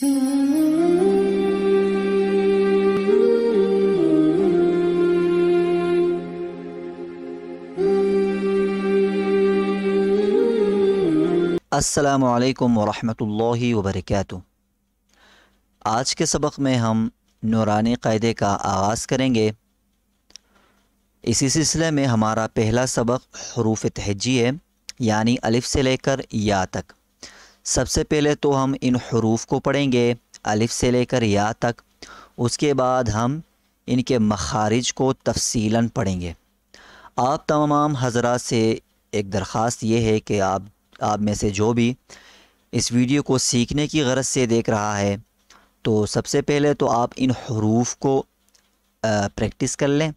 असलकम वरहमल वबरक आज के सबक में हम नौरानी कायदे का आगाज़ करेंगे इसी सिलसिले में हमारा पहला सबक हरूफ तहजी है यानी अलिफ़ से लेकर या तक सबसे पहले तो हम इन हरूफ को पढ़ेंगे अलिफ़ से लेकर या तक उसके बाद हम इनके मखारिज को तफसीला पढ़ेंगे आप तमाम हजरा से एक दरख्वास्त ये है कि आप आप में से जो भी इस वीडियो को सीखने की गरज से देख रहा है तो सबसे पहले तो आप इन हरूफ को प्रैक्टिस कर लें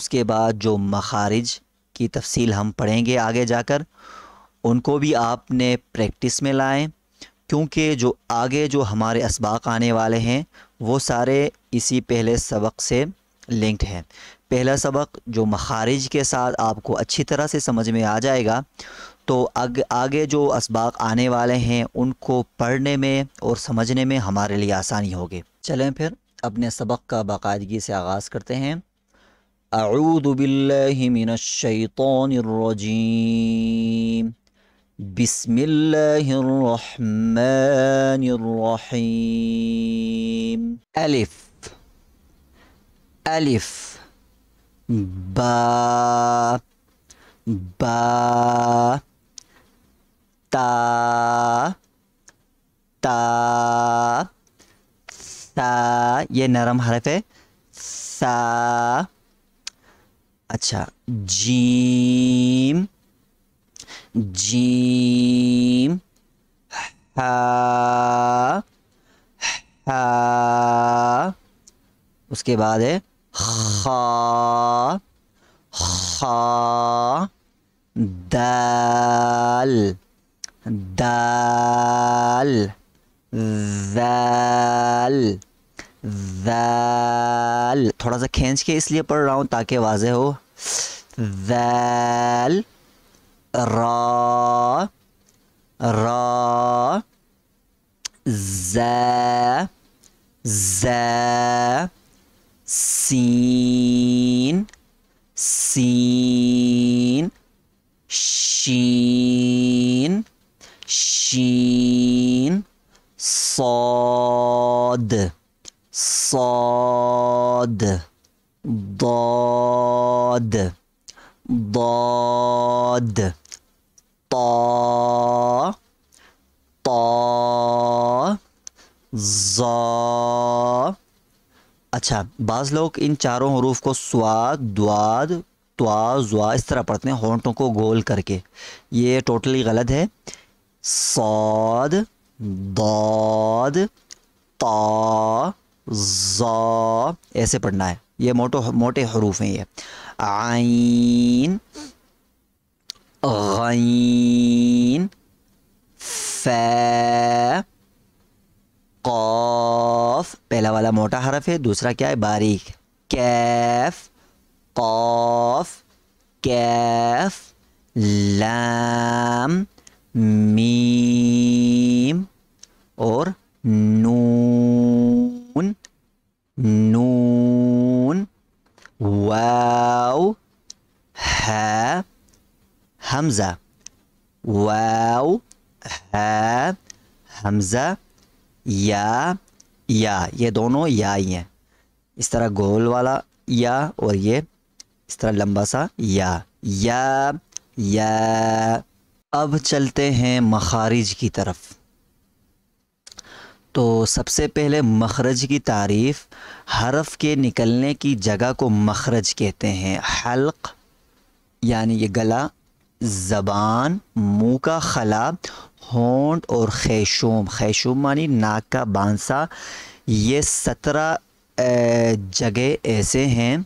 उसके बाद जो मखारिज की तफसील हम पढ़ेंगे आगे जाकर उनको भी आपने प्रैक्टिस में लाएं क्योंकि जो आगे जो हमारे इसबाक आने वाले हैं वो सारे इसी पहले सबक से लिंक्ड हैं पहला सबक जो मखारिज के साथ आपको अच्छी तरह से समझ में आ जाएगा तो आगे आगे जो इसबाक आने वाले हैं उनको पढ़ने में और समझने में हमारे लिए आसानी होगी चलें फिर अपने सबक का बाकायदगी से आगाज़ करते हैं अऊदबिल्लिमिनशैतरजीम بسم الله الرحمن الرحيم ألف ألف با با تا تا سا ये نرم हरफ है सा अच्छा जीम हा उसके बाद है खा खा दाल दाल दाल दाल थोड़ा सा खींच के इसलिए पढ़ रहा हूँ ताकि वाजह हो दाल ra ra z z sin sin şin şin sad sad dad dad ta ta जा अच्छा बाज लोग इन चारों हरूफ को स्वाद द्वाद त्वा जुआ इस तरह पढ़ते हैं होंठों को गोल करके ये टोटली गलत है सौद दौद ता ऐसे पढ़ना है ये मोटो मोटे हरूफ हैं ये आइन غين फै कौफ पहला वाला मोटा हरफ है दूसरा क्या है बारीक कैफ कौफ कैफ लाम मीम और नून नून वाव همزة واو ها हमजा या या ये दोनों या ही हैं इस तरह गोल वाला या और ये इस तरह लंबा सा या या या अब चलते हैं मखारिज की तरफ तो सबसे पहले मखरज की तारीफ़ हरफ के निकलने की जगह को मखरज कहते हैं हल्क यानी ये गला ज़बान मुंह का खला होंठ और खैशोम खैशोम मानी नाक का बांसा ये सत्रह जगह ऐसे हैं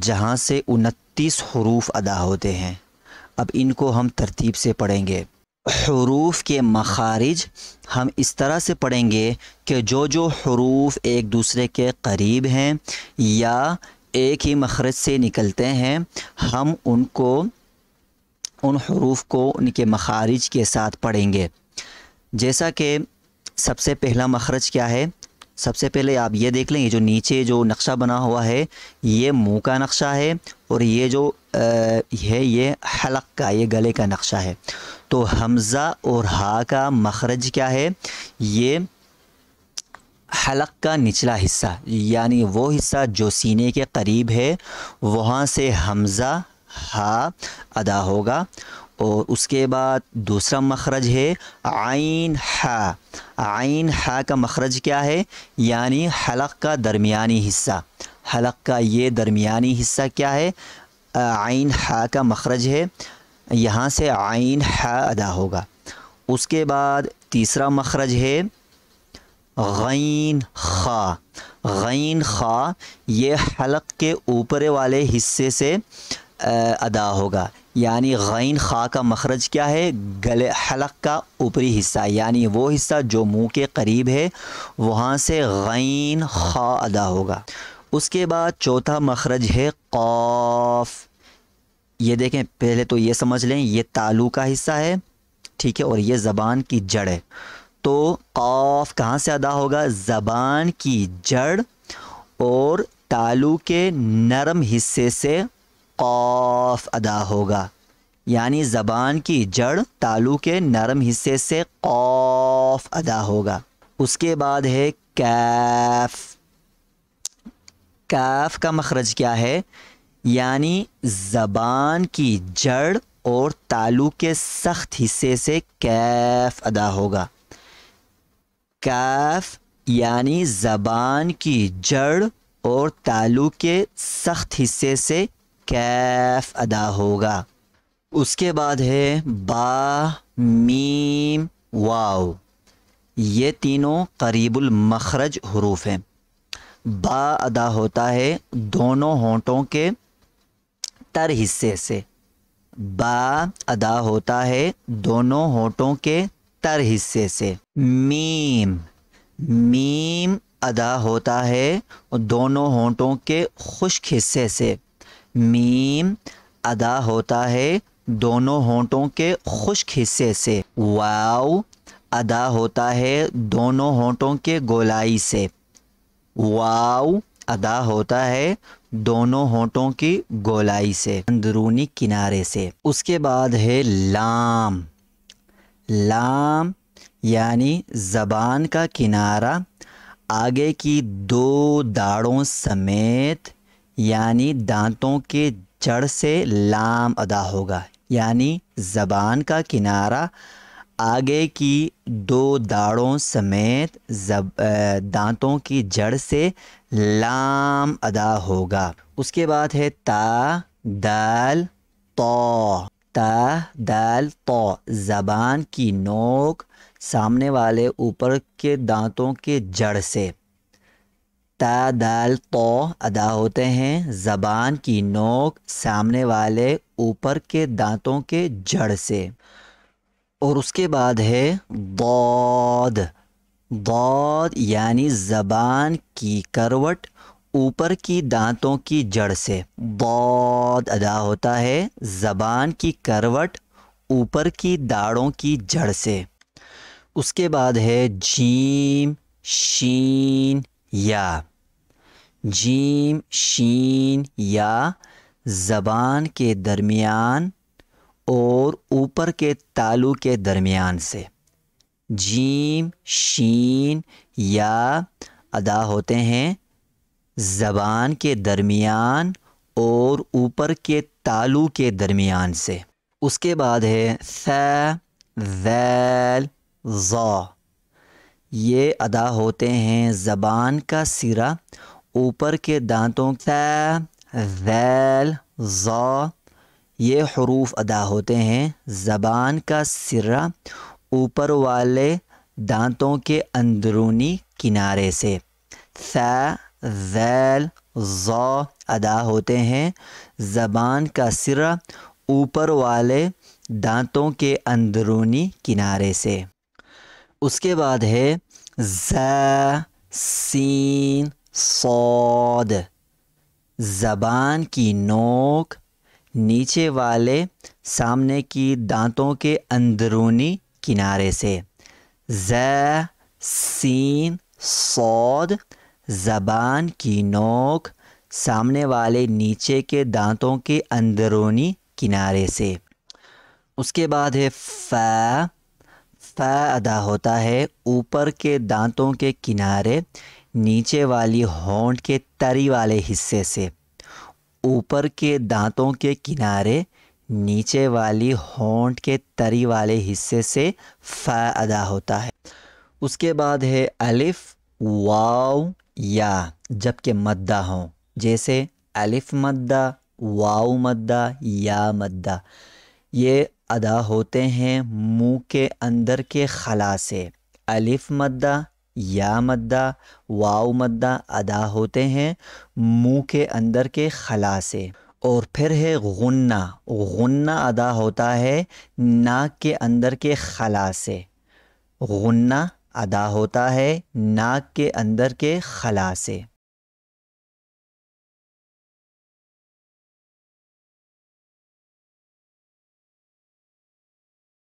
जहाँ से उनतीस हरूफ अदा होते हैं अब इनको हम तरतीब से पढ़ेंगे हरूफ के मखारिज हम इस तरह से पढ़ेंगे कि जो जो हरूफ एक दूसरे के करीब हैं या एक ही मखरज से निकलते हैं हम उनको उन हरूफ को उनके मखारिज के साथ पढ़ेंगे जैसा कि सबसे पहला मखरज क्या है सबसे पहले आप ये देख लें ये जो नीचे जो नक्शा बना हुआ है ये मुंह का नक्शा है और ये जो आ, है ये हलक का ये गले का नक्शा है तो हमज़ा और हा का मखरज क्या है ये हलक का निचला हिस्सा यानी वो हिस्सा जो सीने के करीब है वहाँ से हमज़ा हा अदा होगा और उसके बाद दूसरा मखरज है आइन हा आइन हा का मखरज क्या है यानी हलक का दरमियानी हिस्सा हलक का ये दरमियानी हिस्सा क्या है आइन हा का मखरज है यहाँ से आइन हा अदा होगा उसके बाद तीसरा मखरज है गैन खा गैन खा ये हलक के ऊपर वाले हिस्से से अदा होगा यानी गैन खा का मखरज क्या है गले हलक का ऊपरी हिस्सा यानी वो हिस्सा जो मुंह के करीब है वहाँ से गैन खा अदा होगा उसके बाद चौथा मखरज है क़ाफ़ ये देखें पहले तो ये समझ लें ये तालू का हिस्सा है ठीक है और ये ज़बान की जड़ है तो क़ाफ़ कहाँ से अदा होगा ज़बान की जड़ और तालू के नरम हिस्से से कौफ अदा होगा यानी ज़बान की जड़ तालू के नरम हिस्से से कौफ अदा होगा उसके बाद है कैफ कैफ का मखरज क्या है यानी ज़बान की जड़ और तालू के सख्त हिस्से से कैफ अदा होगा कैफ यानी ज़बान की जड़ और तालू के सख्त हिस्से से कैफ अदा होगा उसके बाद है बा मीम वाव ये तीनों करीबुल मखरज हरूफ हैं बा अदा होता है दोनों होंठों के तर हिस्से से बा अदा होता है दोनों होंठों के तर हिस्से से मीम मीम अदा होता है दोनों होंठों के खुश्क हिस्से से मीम अदा होता है दोनों होंठों के खुश्क हिस्से से वाव अदा होता है दोनों होंठों के गोलाई से वाव अदा होता है दोनों होंठों की गोलाई से अंदरूनी किनारे से उसके बाद है लाम लाम यानी ज़बान का किनारा आगे की दो दाढ़ों समेत यानी दांतों के जड़ से लाम अदा होगा यानी ज़बान का किनारा आगे की दो दाड़ों समेत जब दांतों की जड़ से लाम अदा होगा उसके बाद है ता दाल तो ता दाल तो ज़बान की नोक सामने वाले ऊपर के दांतों के जड़ से ता दाल तो अदा होते हैं ज़बान की नोक सामने वाले ऊपर के दांतों के जड़ से और उसके बाद है दौद दौद यानी ज़बान की करवट ऊपर की दांतों की जड़ से दौद अदा होता है ज़बान की करवट ऊपर की दाढ़ों की जड़ से उसके बाद है जीम शीन या जीम शीन या ज़बान के दरमियान और ऊपर के तालू के दरमियान से जीम शीन या अदा होते हैं ज़बान के दरमियान और ऊपर के तालू के दरमियान से उसके बाद है सैल जैल ये अदा होते हैं ज़बान का सिरा ऊपर के दांतों का वैल ये हरूफ अदा होते हैं ज़बान का सिरा ऊपर वाले दांतों के अंदरूनी किनारे से सा वैल अदा होते हैं ज़बान का सिरा ऊपर वाले दांतों के अंदरूनी किनारे से उसके बाद है ज़ा सीन सौद ज़बान की नोक नीचे वाले सामने की दांतों के अंदरूनी किनारे से ज़ सीन सौद ज़बान की नोक सामने वाले नीचे के दांतों के अंदरूनी किनारे से उसके बाद है फ़ ता अदा होता है ऊपर के दांतों के किनारे नीचे वाली होंठ के तरी वाले हिस्से से ऊपर के दांतों के किनारे नीचे वाली होंठ के तरी वाले हिस्से से फ़ अदा होता है उसके बाद है अलिफ वाव या जबकि मद्दा हों जैसे अलिफ मद्दा वाव मद्दा या मद्दा ये अदा होते हैं मुंह के अंदर के खला से अलिफ मद्दा या मद्दा वाव मद्दा अदा होते हैं मुंह के अंदर के खला से और फिर है गुन्ना गुन्ना अदा होता है नाक के अंदर के खला से गुन्ना अदा होता है नाक के अंदर के खला से